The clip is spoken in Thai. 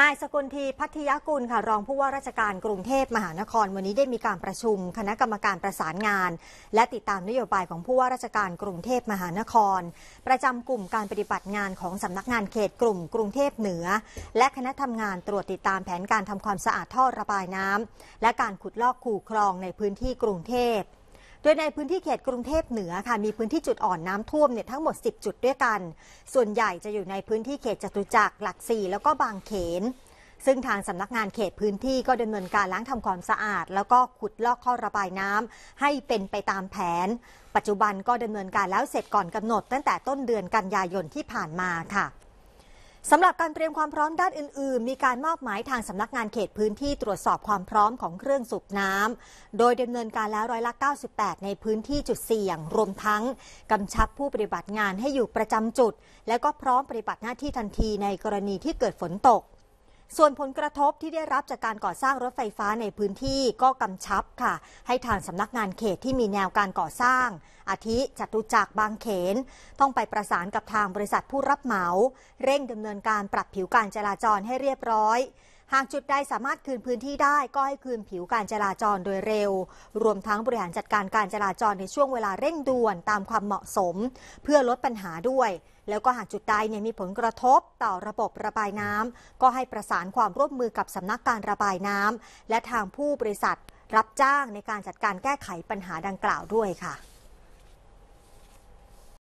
นายสกุลทีพัทยกุลค่ะรองผู้ว่าราชการกรุงเทพมหานครวันนี้ได้มีการประชุม คณะกรรมการประสานงาน และติดตามนโยบายของผู้ว่าราชการกรุงเทพมหานคร ประจำกลุ่มการปฏิบัติงานของสำนักงานเขตกลุ่มกรุงเทพเหนือ และคณะทำงานตรวจติดตามแผนการทำความสะอาดท่อระบายน้ำและการขุดลอกคูคลองในพื้นที่กรุงเทพโดยในพื้นที่เขตกรุงเทพเหนือค่ะมีพื้นที่จุดอ่อนน้ำท่วมเนี่ยทั้งหมด10จุดด้วยกัน ส่วนใหญ่จะอยู่ในพื้นที่เขตจตุจักรหลักสี่แล้วก็บางเขน ซึ่งทางสำนักงานเขตพื้นที่ก็ดำเนินการล้างทำความสะอาดแล้วก็ขุดลอกข้อระบายน้ำให้เป็นไปตามแผน ปัจจุบันก็ดำเนินการแล้วเสร็จก่อนกำหนด ตั้งแต่ต้นเดือนกันยายนที่ผ่านมาค่ะสำหรับการเตรียมความพร้อมด้านอื่นๆ มีการมอบหมายทางสำนักงานเขตพื้นที่ตรวจสอบความพร้อมของเครื่องสูบน้ำ โดยดำเนินการแล้วร้อยละ 98 ในพื้นที่จุดเสี่ยงรวมทั้งกำชับผู้ปฏิบัติงานให้อยู่ประจำจุดและก็พร้อมปฏิบัติหน้าที่ทันทีในกรณีที่เกิดฝนตกส่วนผลกระทบที่ได้รับจากการก่อสร้างรถไฟฟ้าในพื้นที่ก็กำชับค่ะ ให้ทางสำนักงานเขตที่มีแนวการก่อสร้าง อาทิจตุจักรบางเขน ต้องไปประสานกับทางบริษัทผู้รับเหมา เร่งดำเนินการปรับผิวการจราจรให้เรียบร้อยหากจุดใดสามารถคืนพื้นที่ได้ก็ให้คืนผิวการจราจรโดยเร็ว รวมทั้งบริหารจัดการการจราจรในช่วงเวลาเร่งด่วนตามความเหมาะสมเพื่อลดปัญหาด้วย แล้วก็หากจุดใดเนี่ยมีผลกระทบต่อระบบระบายน้ำ ก็ให้ประสานความร่วมมือกับสำนักการระบายน้ำ และทางผู้บริษัทรับจ้างในการจัดการแก้ไขปัญหาดังกล่าวด้วยค่ะ